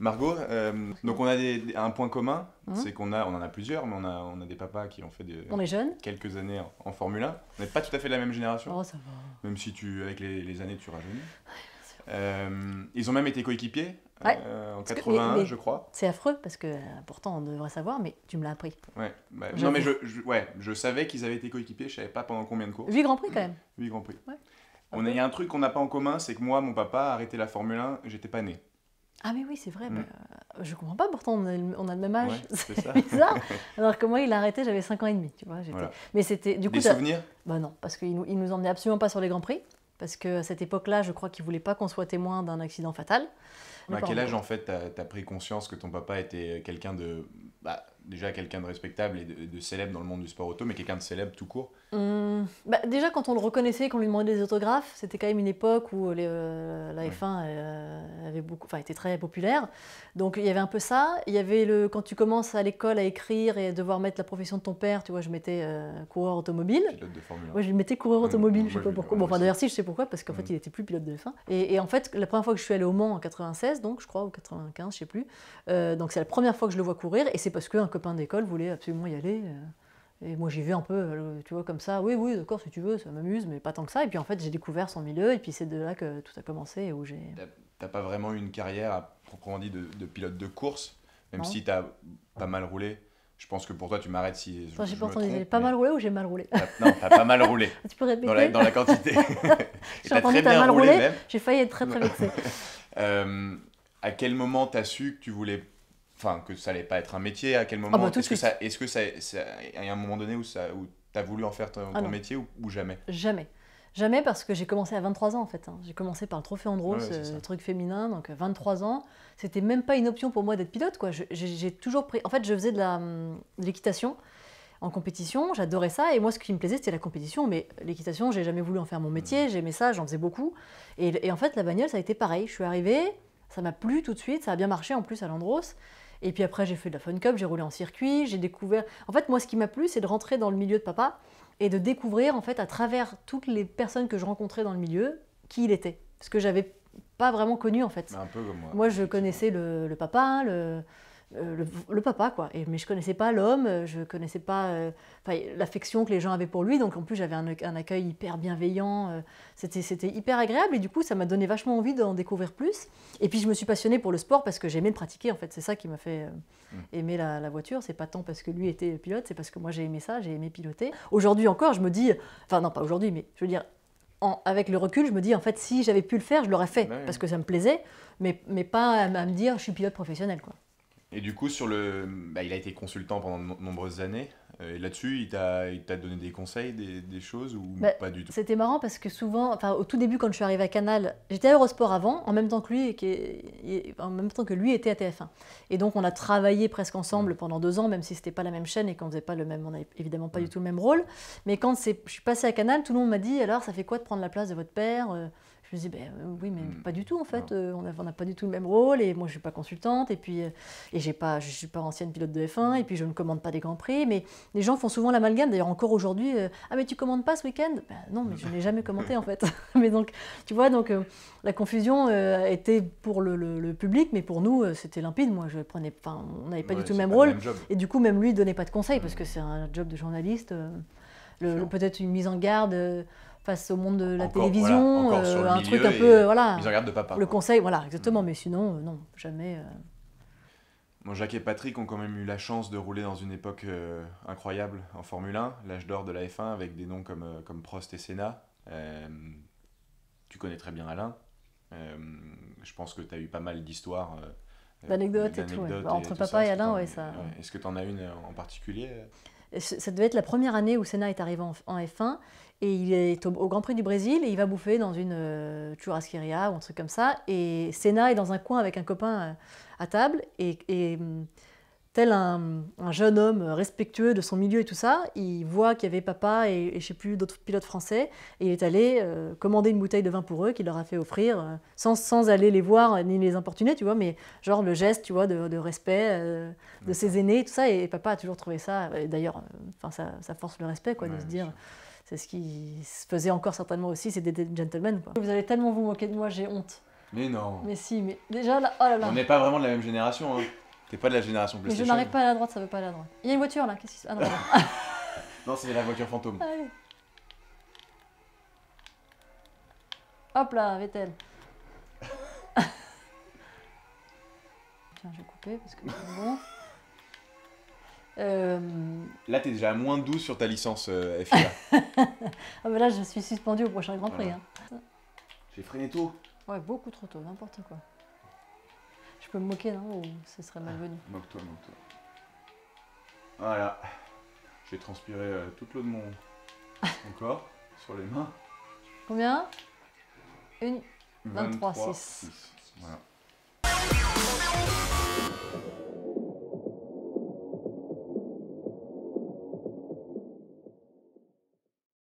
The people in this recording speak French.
Margot, euh, donc on a un point commun, mhm. c'est qu'on a, on en a plusieurs, mais on a, on a des papas qui ont fait des, jeunes. quelques années en, Formule 1. On n'est pas tout à fait de la même génération. Oh, même si tu, avec les, années, tu rajeunis. Euh, ils ont même été coéquipiers euh, en 81, je crois. C'est affreux parce que pourtant on devrait savoir, mais tu me l'as appris. Ouais, bah, mais je, ouais, je savais qu'ils avaient été coéquipiers, je savais pas pendant combien de cours. 8 Grands Prix quand même. 8 Grands Prix. On a, y a un truc qu'on n'a pas en commun, c'est que moi, mon papa a arrêté la Formule 1, j'étais pas né. Ah mais oui, c'est vrai. mais mm. bah, je comprends pas, pourtant on a, le même âge. c'est bizarre. Alors que moi, il a arrêté, j'avais 5 ans et demi, tu vois. Mais c'était du coup. Des souvenirs Bah non, parce qu'il nous, il nous emmenait absolument pas sur les grands prix, parce que cette époque-là, je crois qu'il voulait pas qu'on soit témoin d'un accident fatal. à quel âge en fait t'as as pris conscience que ton papa était quelqu'un de bah, déjà quelqu'un de respectable et de, célèbre dans le monde du sport auto, mais quelqu'un de célèbre tout court hmm. bah Déjà, quand on le reconnaissait, qu'on lui demandait des autographes, c'était quand même une époque où les, euh, la F1 euh, avait beaucoup, était très populaire. Donc il y avait un peu ça. Il y avait le, quand tu commences à l'école à écrire et à devoir mettre la profession de ton père, tu vois, je mettais euh, coureur automobile. Pilote de Formule 1. Moi, je mettais coureur automobile, je sais pas pourquoi. Bon, enfin, d'ailleurs, si, je sais pourquoi, parce qu'en fait, mm. il n'était plus pilote de F1. Et, en fait, la première fois que je suis allée au Mans en 96, donc, je crois, ou 95, je sais plus, donc c'est la première fois que je le vois courir, et c'est parce qu'un d'école voulait absolument y aller. Euh, et moi j'y vais un peu, euh, tu vois, comme ça, oui, oui, d'accord, si tu veux, ça m'amuse, mais pas tant que ça. Et puis en fait, j'ai découvert son milieu, et puis c'est de là que tout a commencé. où j'ai... T'as pas vraiment une carrière, à, proprement dit, de, pilote de course, même si si t'as pas mal roulé. Je pense que pour toi, tu m'arrêtes si. j'ai pas pas mal roulé ou j'ai mal roulé Non, t'as pas mal roulé. tu peux répéter. Dans la, quantité. j'ai entendu, roulé, j'ai failli être très très vexé. Euh, à quel moment t'as su que tu voulais enfin que ça allait pas être un métier à quel ah, moment bah, est-ce que ça est que ça, y a un moment donné où ça où t'as voulu en faire ton, ah, métier ou, jamais jamais jamais parce que j'ai commencé à 23 ans en fait hein. j'ai commencé par le trophée Andros le euh, truc féminin donc 23 euh, ans c'était même pas une option pour moi d'être pilote quoi j'ai toujours pris en fait je faisais de la l'équitation en compétition, j'adorais ça. Et moi, ce qui me plaisait, c'était la compétition. Mais l'équitation, j'ai jamais voulu en faire mon métier. Mm. J'aimais ça, j'en faisais beaucoup. Et, et, en fait, la bagnole, ça a été pareil. Je suis arrivée, ça m'a plu tout de suite. Ça a bien marché en plus à l'Andros. Et puis après, j'ai fait de la Fun Cup, j'ai roulé en circuit, j'ai découvert. En fait, moi, ce qui m'a plu, c'est de rentrer dans le milieu de papa et de découvrir, en fait, à travers toutes les personnes que je rencontrais dans le milieu, qui il était. ce que j'avais pas vraiment connu, en fait. Un moi. Moi, je connaissais le papa, le euh, le, papa, quoi. Et, mais je connaissais pas l'homme, euh, je connaissais pas euh, l'affection que les gens avaient pour lui. Donc en plus, j'avais un, accueil hyper bienveillant. c'était, hyper agréable et du coup, ça m'a donné vachement envie d'en découvrir plus. Et puis, je me suis passionnée pour le sport parce que j'aimais le pratiquer, en fait. C'est ça qui m'a fait mm. aimer la, voiture. C'est pas tant parce que lui était pilote, c'est parce que moi, j'ai aimé ça, j'ai aimé piloter. Aujourd'hui encore, je me dis, enfin, non, pas aujourd'hui, mais je veux dire, avec le recul, je me dis, en fait, si j'avais pu le faire, je l'aurais fait, parce que ça me plaisait, mais, mais pas à, me dire, je suis pilote professionnel. Quoi. Et du coup, sur le, bah, il a été consultant pendant de nombreuses années. Euh, et là-dessus, il t'a donné des conseils, des, choses ou bah, pas du tout C'était marrant parce que souvent, enfin, au tout début, quand je suis arrivée à Canal, j'étais à Eurosport avant, en même temps que lui, et en même temps que lui était à TF1. Et donc, on a travaillé presque ensemble mm. pendant deux ans, même si c'était pas la même chaîne et qu'on faisait pas le même, on n'avait évidemment pas du mm. tout le même rôle. Mais quand je suis passée à Canal, tout le monde m'a dit alors, ça fait quoi de prendre la place de votre père euh je me dis, ben, euh, oui, mais hmm. pas du tout en fait, ah. euh, on n'a pas du tout le même rôle, et moi je ne suis pas consultante, et puis euh, et pas, je ne suis pas ancienne pilote de F1, hmm. et puis je ne commande pas des Grands Prix, mais les gens font souvent l'amalgame, d'ailleurs encore aujourd'hui, ah mais tu commandes pas ce week-end ben, Non, mais je n'ai jamais commenté en fait. mais donc, tu vois, donc la confusion était pour le, public, mais pour nous c'était limpide, moi je prenais, enfin on n'avait pas du tout le même rôle, et du coup même lui ne donnait pas de conseils, parce hmm. que c'est un job de journaliste, peut-être une mise en garde face au monde de la télévision, euh, un truc un peu, voilà. Ils de papa. Le conseil, voilà, exactement. Mm. Mais sinon, euh, non, jamais. Euh. Jacques et Patrick ont quand même eu la chance de rouler dans une époque incroyable en Formule 1, l'âge d'or de la F1 avec des noms comme, comme Prost et Senna. tu connais très bien Alain. je pense que tu as eu pas mal d'histoires. D'anecdotes et tout. Bah, entre papa et Alain, oui. Ça... Est-ce que tu en as une en particulier ça devait être la première année où Senna est arrivé en, F1 et il est au, Grand Prix du Brésil et il va bouffer dans une euh, ou un truc comme ça. Et Senna est dans un coin avec un copain euh, à, table et hum, tel un, jeune homme respectueux de son milieu et tout ça, il voit qu'il y avait papa et, je ne sais plus d'autres pilotes français, et il est allé euh, commander une bouteille de vin pour eux qu'il leur a fait offrir, euh, sans, aller les voir ni les importuner, tu vois, mais genre le geste, tu vois, de, respect euh, de ses aînés et tout ça, et, papa a toujours trouvé ça, d'ailleurs, enfin ça, force le respect, quoi, de se dire... C'est ce qui se faisait encore certainement aussi, c'est des gentlemen. Vous allez tellement vous moquer de moi, j'ai honte. Mais non. Mais si, mais déjà là, oh là là. On n'est pas vraiment de la même génération. Hein. T'es pas de la génération PlayStation. Mais je n'arrive pas à la droite, ça veut pas aller à la droite. Il y a une voiture là, qu'est-ce qui se. Ah non, non. non c'est la voiture fantôme. Ah, Hop là, Vettel. Tiens, je vais couper parce que c'est bon. Euh, là, t'es déjà à moins 12 sur ta licence euh, FIA. ah, bah là, je suis suspendu au prochain Grand Prix. Hein. J'ai freiné tôt. Ouais, beaucoup trop tôt, n'importe quoi. Je peux me moquer, non Ou ce serait malvenu Moque-toi, moque-toi. Voilà. J'ai transpiré euh, toute l'eau de mon, corps sur les mains. Combien Une 23, 3 6. 6. Voilà.